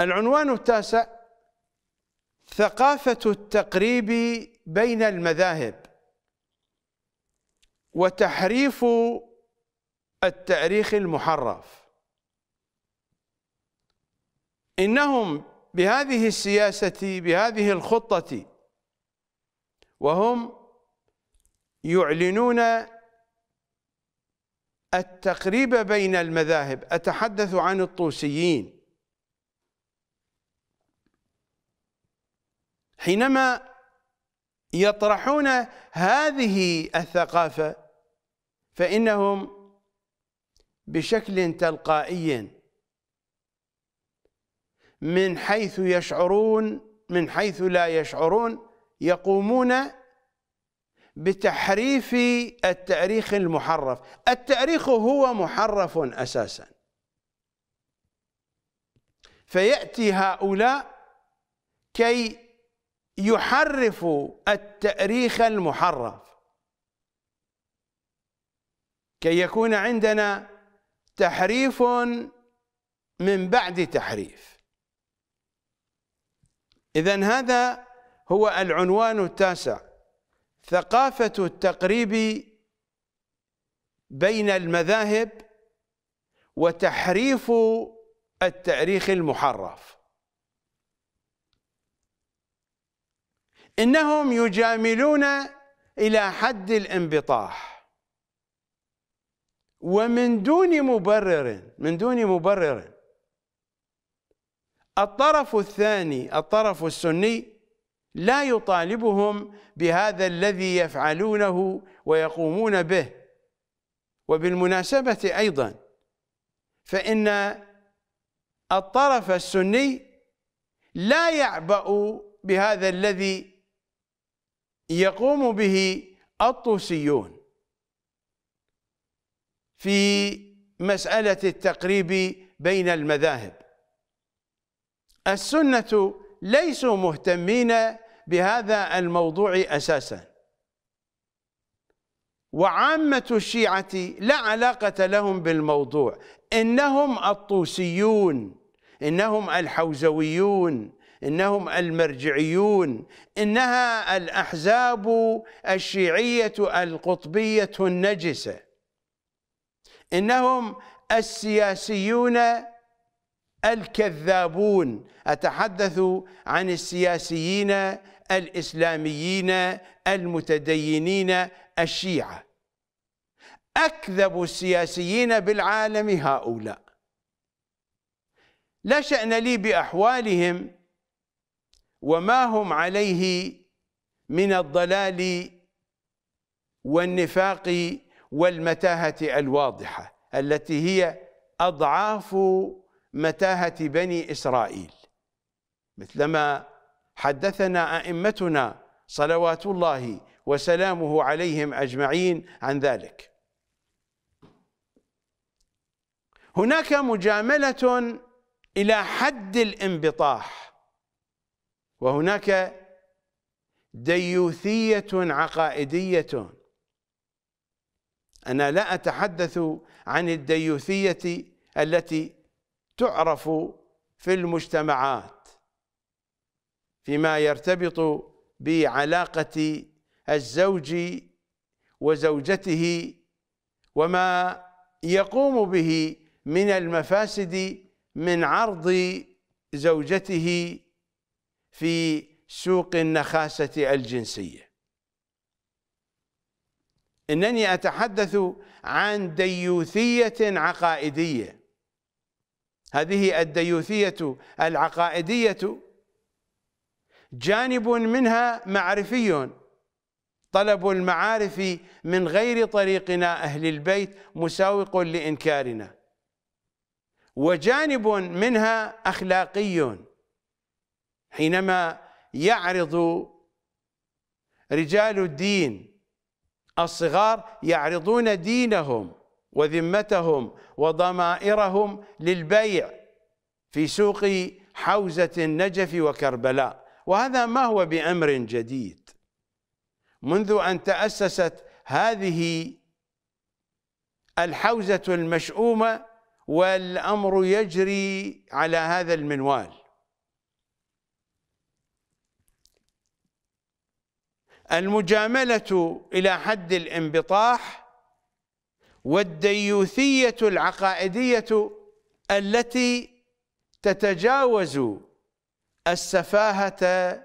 العنوان التاسع ثقافة التقريب بين المذاهب وتحريف التاريخ المحرف إنهم بهذه السياسة بهذه الخطة وهم يعلنون التقريب بين المذاهب أتحدث عن الطوسيين حينما يطرحون هذه الثقافة فإنهم بشكل تلقائي من حيث يشعرون من حيث لا يشعرون يقومون بتحريف التاريخ المحرف التاريخ هو محرف أساسا فيأتي هؤلاء كي يحرف التاريخ المحرف كي يكون عندنا تحريف من بعد تحريف اذا هذا هو العنوان التاسع ثقافه التقريب بين المذاهب وتحريف التاريخ المحرف إنهم يجاملون إلى حد الانبطاح ومن دون مبرر من دون مبرر الطرف الثاني الطرف السني لا يطالبهم بهذا الذي يفعلونه ويقومون به وبالمناسبة أيضا فإن الطرف السني لا يعبأ بهذا الذي يقوم به الطوسيون في مسألة التقريب بين المذاهب السنة ليسوا مهتمين بهذا الموضوع أساسا وعامة الشيعة لا علاقة لهم بالموضوع إنهم الطوسيون إنهم الحوزويون إنهم المرجعيون إنها الأحزاب الشيعية القطبية النجسة إنهم السياسيون الكذابون أتحدث عن السياسيين الإسلاميين المتدينين الشيعة أكذب السياسيين بالعالم هؤلاء لا شأن لي بأحوالهم وما هم عليه من الضلال والنفاق والمتاهة الواضحة التي هي أضعاف متاهة بني إسرائيل مثلما حدثنا أئمتنا صلوات الله وسلامه عليهم أجمعين عن ذلك هناك مجاملة إلى حد الانبطاح وهناك ديوثية عقائدية أنا لا أتحدث عن الديوثية التي تعرف في المجتمعات فيما يرتبط بعلاقة الزوج وزوجته وما يقوم به من المفاسد من عرض زوجته في سوق النخاسة الجنسية إنني أتحدث عن ديوثية عقائدية هذه الديوثية العقائدية جانب منها معرفي طلب المعارف من غير طريقنا أهل البيت مساوق لإنكارنا وجانب منها أخلاقي حينما يعرض رجال الدين الصغار يعرضون دينهم وذمتهم وضمائرهم للبيع في سوق حوزة النجف وكربلاء وهذا ما هو بأمر جديد منذ أن تأسست هذه الحوزة المشؤومة والأمر يجري على هذا المنوال المجاملة إلى حد الانبطاح والديوثية العقائدية التي تتجاوز السفاهة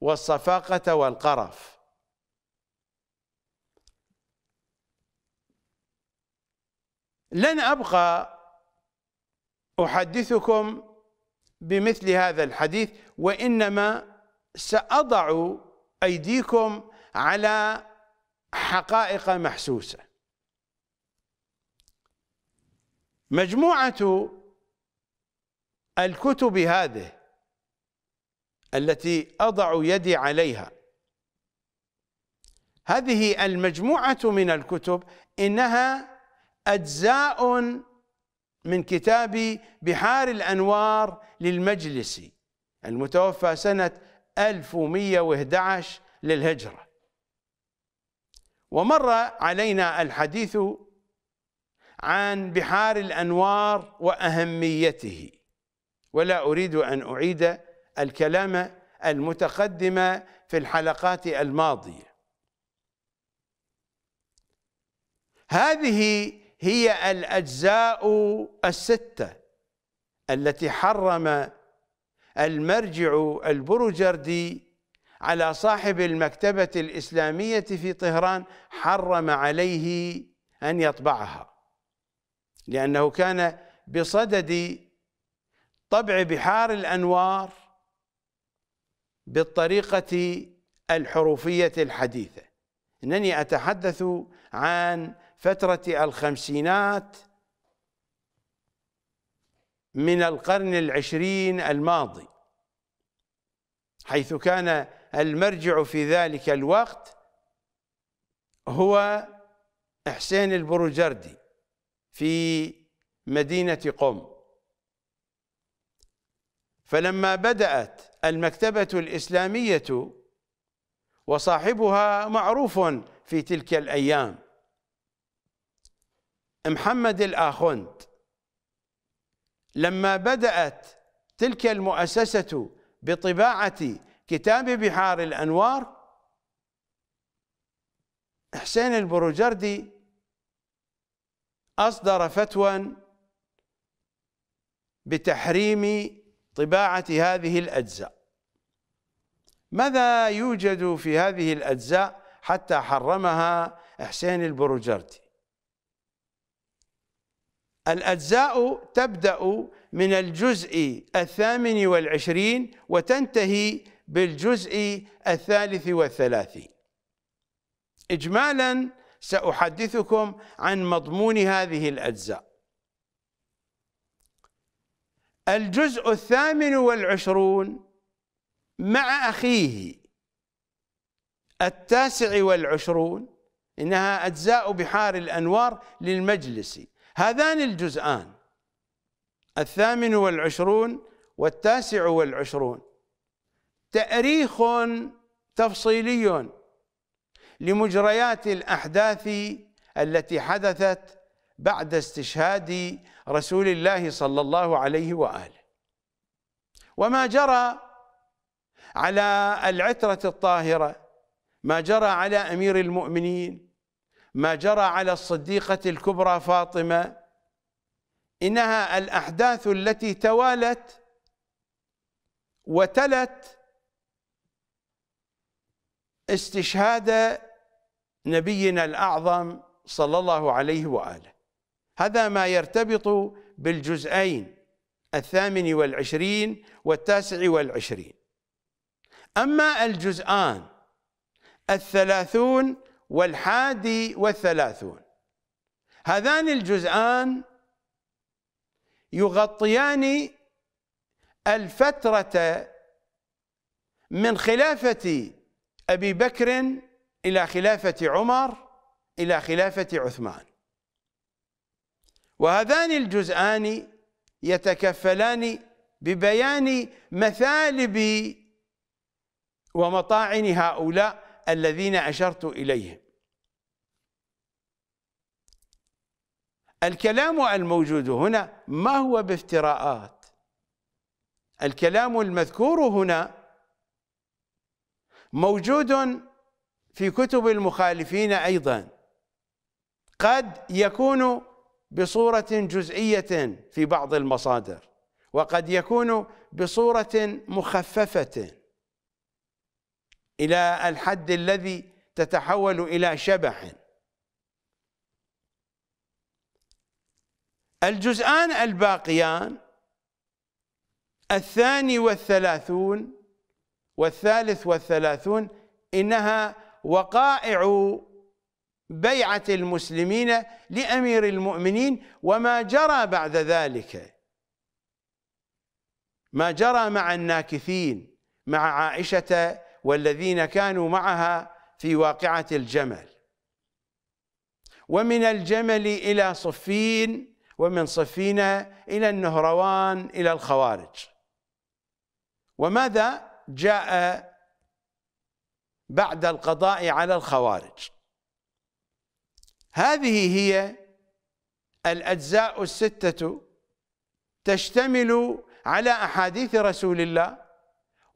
والصفاقة والقرف لن أبقى أحدثكم بمثل هذا الحديث وإنما سأضع أيديكم على حقائق محسوسة مجموعة الكتب هذه التي أضع يدي عليها هذه المجموعة من الكتب إنها أجزاء من كتاب بحار الأنوار للمجلسي المتوفى سنة 1111 للهجرة ومر علينا الحديث عن بحار الأنوار وأهميته ولا أريد أن أعيد الكلام المتقدم في الحلقات الماضية هذه هي الأجزاء الستة التي حرم المرجع البروجردي على صاحب المكتبة الإسلامية في طهران حرم عليه أن يطبعها لأنه كان بصدد طبع بحار الأنوار بالطريقة الحروفية الحديثة إنني أتحدث عن فترة الخمسينات من القرن العشرين الماضي حيث كان المرجع في ذلك الوقت هو حسين البروجردي في مدينة قم فلما بدأت المكتبة الإسلامية وصاحبها معروف في تلك الأيام محمد الآخند لما بدأت تلك المؤسسة بطباعة كتاب بحار الأنوار حسين البروجردي أصدر فتوى بتحريم طباعة هذه الأجزاء ماذا يوجد في هذه الأجزاء حتى حرمها حسين البروجردي الأجزاء تبدأ من الجزء الثامن والعشرين وتنتهي بالجزء الثالث والثلاثين إجمالا سأحدثكم عن مضمون هذه الأجزاء الجزء الثامن والعشرون مع أخيه التاسع والعشرون إنها أجزاء بحار الأنوار للمجلسي هذان الجزءان الثامن والعشرون والتاسع والعشرون تأريخ تفصيلي لمجريات الأحداث التي حدثت بعد استشهاد رسول الله صلى الله عليه وآله وما جرى على العترة الطاهرة ما جرى على أمير المؤمنين ما جرى على الصديقة الكبرى فاطمة إنها الأحداث التي توالت وتلت استشهاد نبينا الأعظم صلى الله عليه وآله هذا ما يرتبط بالجزئين الثامن والعشرين والتاسع والعشرين أما الجزآن الثلاثون والحادي والثلاثون هذان الجزءان يغطيان الفترة من خلافة أبي بكر إلى خلافة عمر إلى خلافة عثمان وهذان الجزءان يتكفلان ببيان مثالب ومطاعن هؤلاء الذين أشرت إليهم الكلام الموجود هنا ما هو بافتراءات الكلام المذكور هنا موجود في كتب المخالفين أيضا قد يكون بصورة جزئية في بعض المصادر وقد يكون بصورة مخففة إلى الحد الذي تتحول إلى شبح الجزآن الباقيان الثاني والثلاثون والثالث والثلاثون إنها وقائع بيعة المسلمين لأمير المؤمنين وما جرى بعد ذلك ما جرى مع الناكثين مع عائشة والذين كانوا معها في واقعة الجمل ومن الجمل إلى صفين ومن صفين إلى النهروان إلى الخوارج وماذا جاء بعد القضاء على الخوارج هذه هي الأجزاء الستة تشتمل على أحاديث رسول الله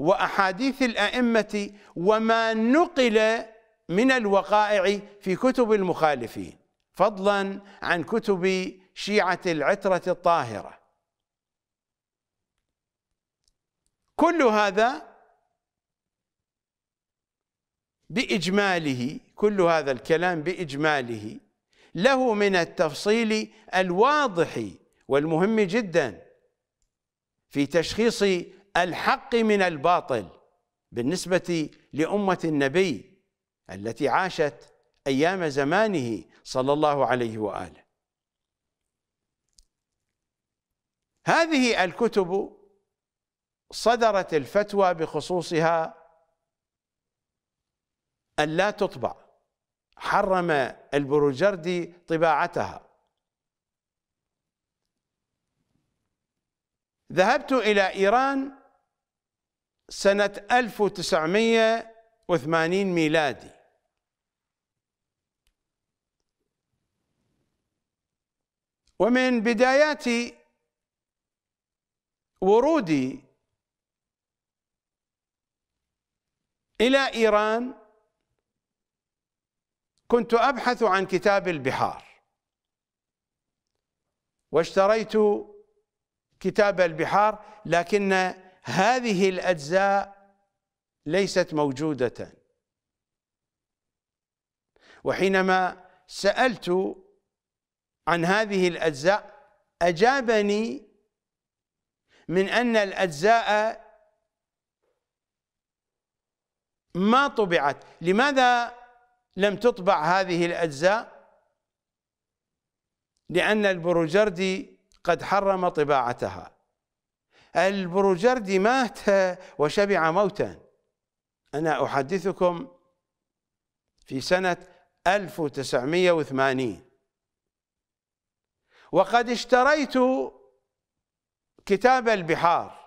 واحاديث الائمه وما نقل من الوقائع في كتب المخالفين فضلا عن كتب شيعه العتره الطاهره كل هذا باجماله كل هذا الكلام باجماله له من التفصيل الواضح والمهم جدا في تشخيص الحق من الباطل بالنسبة لأمة النبي التي عاشت أيام زمانه صلى الله عليه وآله هذه الكتب صدرت الفتوى بخصوصها ألا تطبع حرم البروجردي طباعتها ذهبت إلى إيران سنة 1980 ميلادي ومن بدايات ورودي إلى إيران كنت أبحث عن كتاب البحار واشتريت كتاب البحار لكن هذه الأجزاء ليست موجودة وحينما سألت عن هذه الأجزاء أجابني من أن الأجزاء ما طبعت لماذا لم تطبع هذه الأجزاء لأن البروجردي قد حرم طباعتها البروجردي مات وشبع موتا أنا أحدثكم في سنة 1980 وقد اشتريت كتاب البحار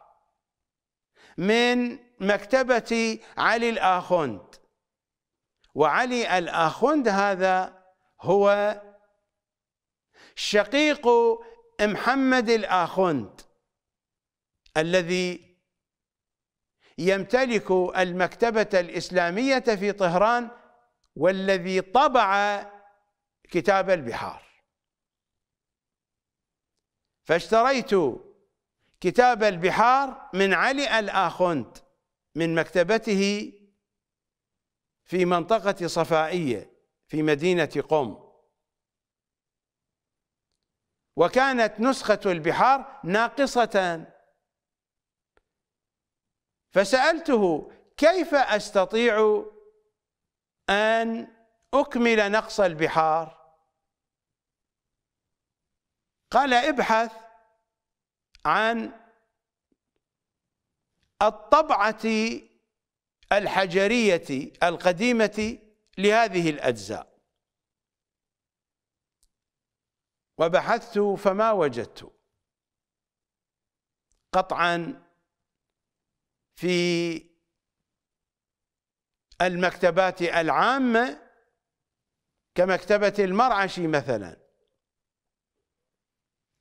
من مكتبة علي الآخوند وعلي الآخوند هذا هو شقيق محمد الآخوند الذي يمتلك المكتبة الإسلامية في طهران والذي طبع كتاب البحار فاشتريت كتاب البحار من علي الآخند من مكتبته في منطقة صفائية في مدينة قم وكانت نسخة البحار ناقصة فسألته كيف أستطيع أن أكمل نقص البحار قال ابحث عن الطبعة الحجرية القديمة لهذه الأجزاء وبحثت فما وجدت قطعا في المكتبات العامة كمكتبة المرعشي مثلا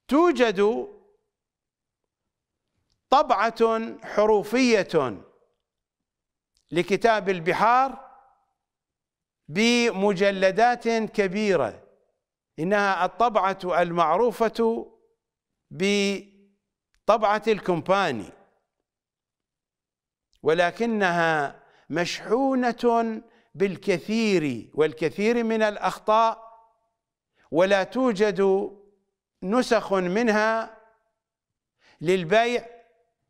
توجد طبعة حروفية لكتاب البحار بمجلدات كبيرة إنها الطبعة المعروفة بطبعة الكمباني ولكنها مشحونه بالكثير والكثير من الاخطاء ولا توجد نسخ منها للبيع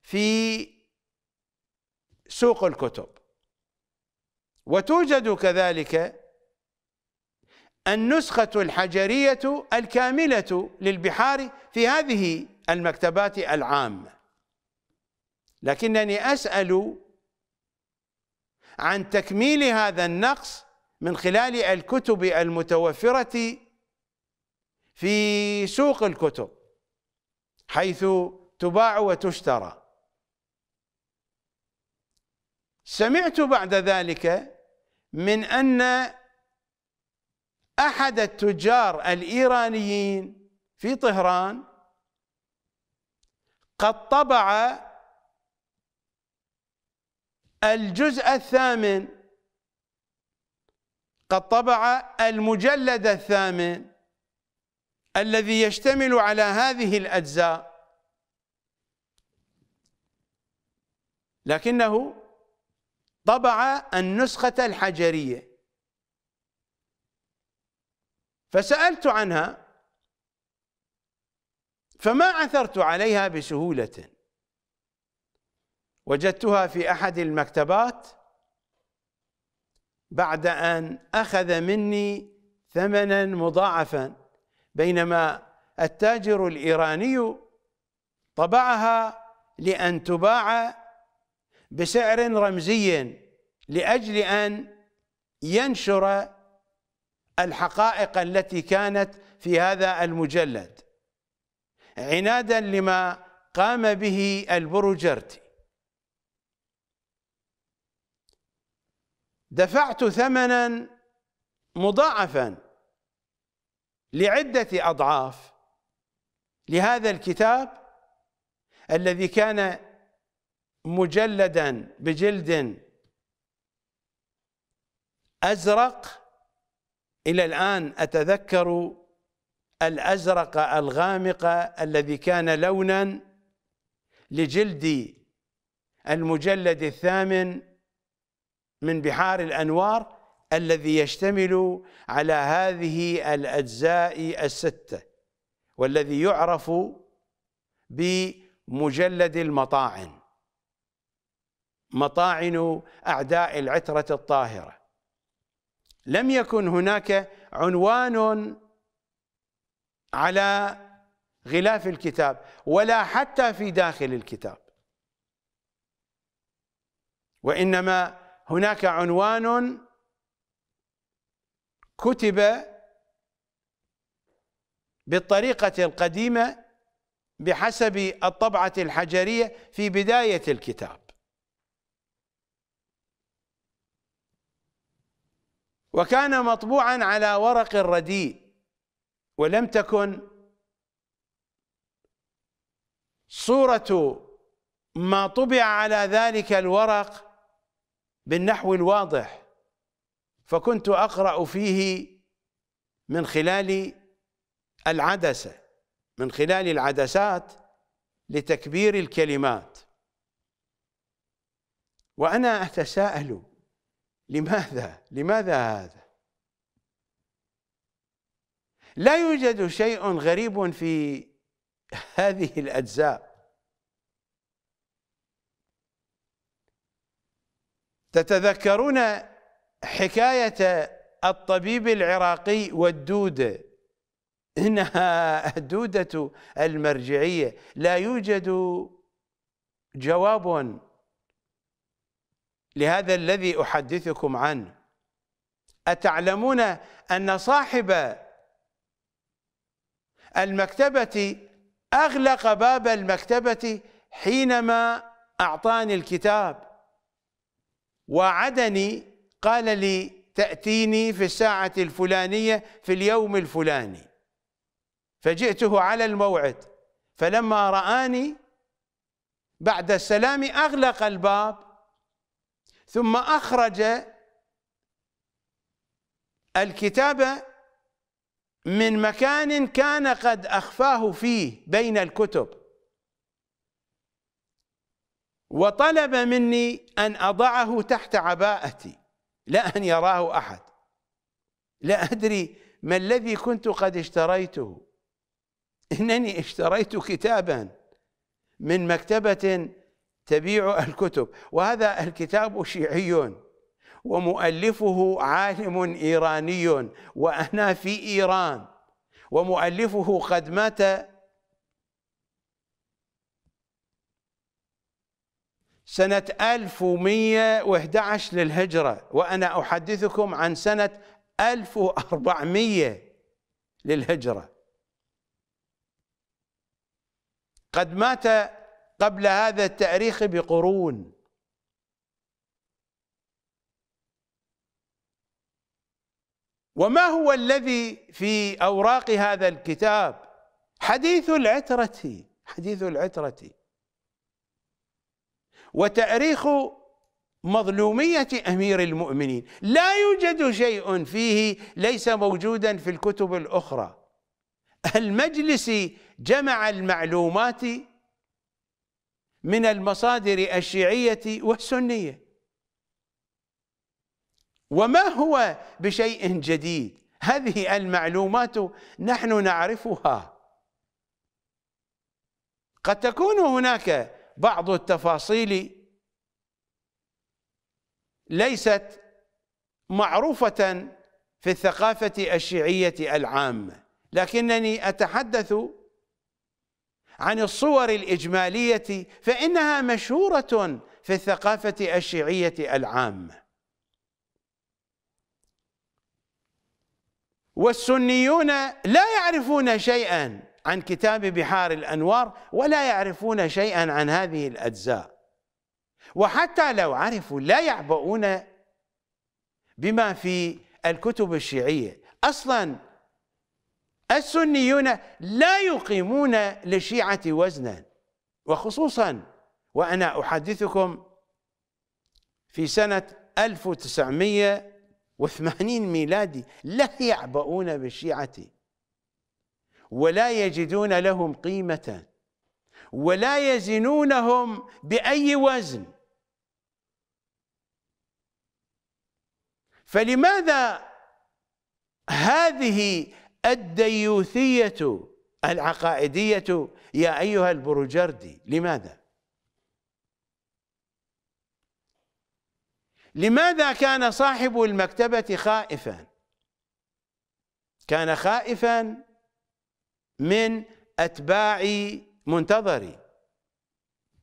في سوق الكتب وتوجد كذلك النسخة الحجرية الكاملة للبحار في هذه المكتبات العامة لكنني أسأل عن تكميل هذا النقص من خلال الكتب المتوفرة في سوق الكتب حيث تباع وتشترى سمعت بعد ذلك من أن أحد التجار الإيرانيين في طهران قد طبع الجزء الثامن قد طبع المجلد الثامن الذي يشتمل على هذه الأجزاء لكنه طبع النسخة الحجرية فسألت عنها فما عثرت عليها بسهولة وجدتها في احد المكتبات بعد ان اخذ مني ثمنا مضاعفا بينما التاجر الايراني طبعها لان تباع بسعر رمزي لاجل ان ينشر الحقائق التي كانت في هذا المجلد عنادا لما قام به البروجرتي دفعت ثمنا مضاعفا لعدة أضعاف لهذا الكتاب الذي كان مجلدا بجلد أزرق إلى الآن أتذكر الأزرق الغامق الذي كان لونا لجلد المجلد الثامن من بحار الأنوار الذي يشتمل على هذه الأجزاء الستة والذي يعرف بمجلد المطاعن مطاعن أعداء العترة الطاهرة لم يكن هناك عنوان على غلاف الكتاب ولا حتى في داخل الكتاب وإنما هناك عنوان كتب بالطريقة القديمة بحسب الطبعة الحجرية في بداية الكتاب وكان مطبوعا على ورق الرديء ولم تكن صورة ما طبع على ذلك الورق بالنحو الواضح فكنت اقرا فيه من خلال العدسه من خلال العدسات لتكبير الكلمات وانا اتساءل لماذا لماذا هذا لا يوجد شيء غريب في هذه الاجزاء تتذكرون حكاية الطبيب العراقي والدودة إنها الدودة المرجعية لا يوجد جواب لهذا الذي أحدثكم عنه أتعلمون أن صاحب المكتبة أغلق باب المكتبة حينما أعطاني الكتاب وعدني قال لي تأتيني في الساعة الفلانية في اليوم الفلاني فجئته على الموعد فلما رآني بعد السلام أغلق الباب ثم أخرج الكتاب من مكان كان قد أخفاه فيه بين الكتب وطلب مني أن أضعه تحت عباءتي لا أن يراه أحد لا أدري ما الذي كنت قد اشتريته إنني اشتريت كتابا من مكتبة تبيع الكتب وهذا الكتاب شيعي ومؤلفه عالم إيراني وأنا في إيران ومؤلفه قد مات سنة 1111 للهجرة وأنا أحدثكم عن سنة 1400 للهجرة قد مات قبل هذا التاريخ بقرون وما هو الذي في أوراق هذا الكتاب حديث العترة حديث العترة وتأريخ مظلومية أمير المؤمنين لا يوجد شيء فيه ليس موجودا في الكتب الأخرى المجلس جمع المعلومات من المصادر الشيعية والسنية وما هو بشيء جديد هذه المعلومات نحن نعرفها قد تكون هناك بعض التفاصيل ليست معروفة في الثقافة الشيعية العامة لكنني أتحدث عن الصور الإجمالية فإنها مشهورة في الثقافة الشيعية العامة والسنيون لا يعرفون شيئا عن كتاب بحار الأنوار ولا يعرفون شيئا عن هذه الأجزاء وحتى لو عرفوا لا يعبؤون بما في الكتب الشيعية أصلا السنيون لا يقيمون للشيعة وزنا وخصوصا وأنا أحدثكم في سنة 1980 ميلادي لا يعبؤون بالشيعة ولا يجدون لهم قيمة ولا يزنونهم بأي وزن فلماذا هذه الديوثية العقائدية يا أيها البروجردي لماذا؟ لماذا كان صاحب المكتبة خائفا؟ كان خائفا من أتباع منتظري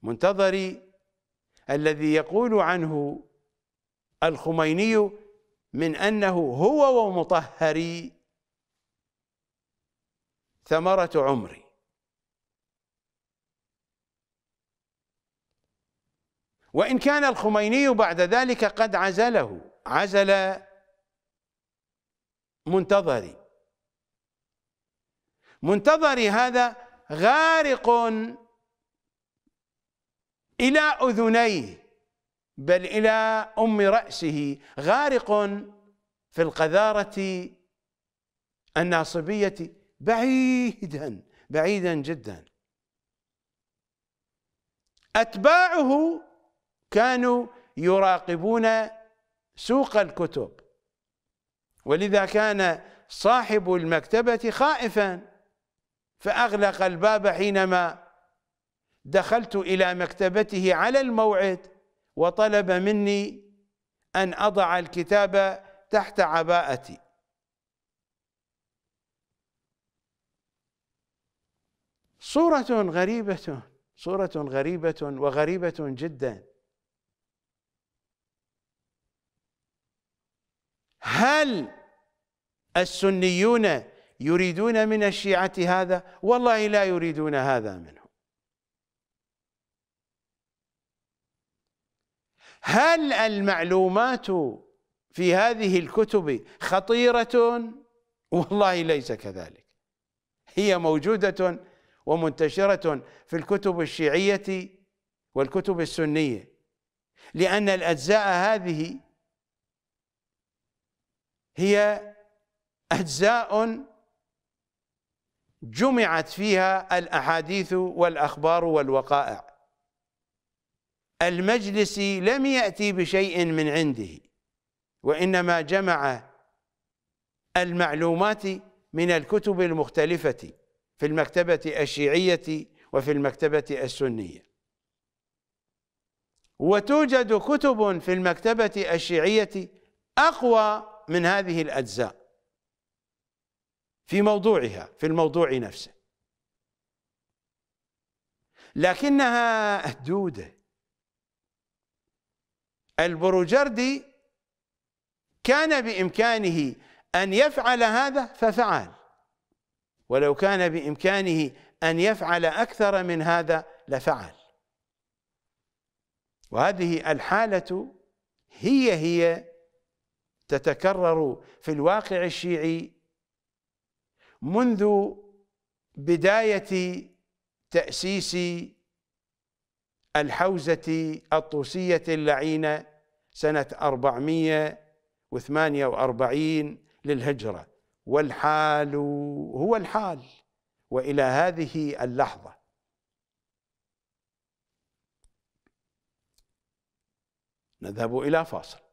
منتظري الذي يقول عنه الخميني من أنه هو ومطهري ثمرة عمري وإن كان الخميني بعد ذلك قد عزله عزل منتظري منتظري هذا غارق إلى أذنيه بل إلى أم رأسه غارق في القذارة الناصبية بعيدا بعيدا جدا أتباعه كانوا يراقبون سوق الكتب ولذا كان صاحب المكتبة خائفا فأغلق الباب حينما دخلت إلى مكتبته على الموعد وطلب مني أن أضع الكتاب تحت عباءتي صورة غريبة صورة غريبة وغريبة جدا هل السنيون يريدون من الشيعة هذا والله لا يريدون هذا منه هل المعلومات في هذه الكتب خطيرة والله ليس كذلك هي موجودة ومنتشرة في الكتب الشيعية والكتب السنية لأن الأجزاء هذه هي أجزاء جمعت فيها الأحاديث والأخبار والوقائع المجلس لم يأتي بشيء من عنده وإنما جمع المعلومات من الكتب المختلفة في المكتبة الشيعية وفي المكتبة السنية وتوجد كتب في المكتبة الشيعية أقوى من هذه الأجزاء في موضوعها في الموضوع نفسه لكنها دوده البروجردي كان بإمكانه أن يفعل هذا ففعل ولو كان بإمكانه أن يفعل أكثر من هذا لفعل وهذه الحالة هي هي تتكرر في الواقع الشيعي منذ بداية تأسيس الحوزة الطوسية اللعينة سنة 448 للهجرة والحال هو الحال وإلى هذه اللحظة نذهب إلى فاصل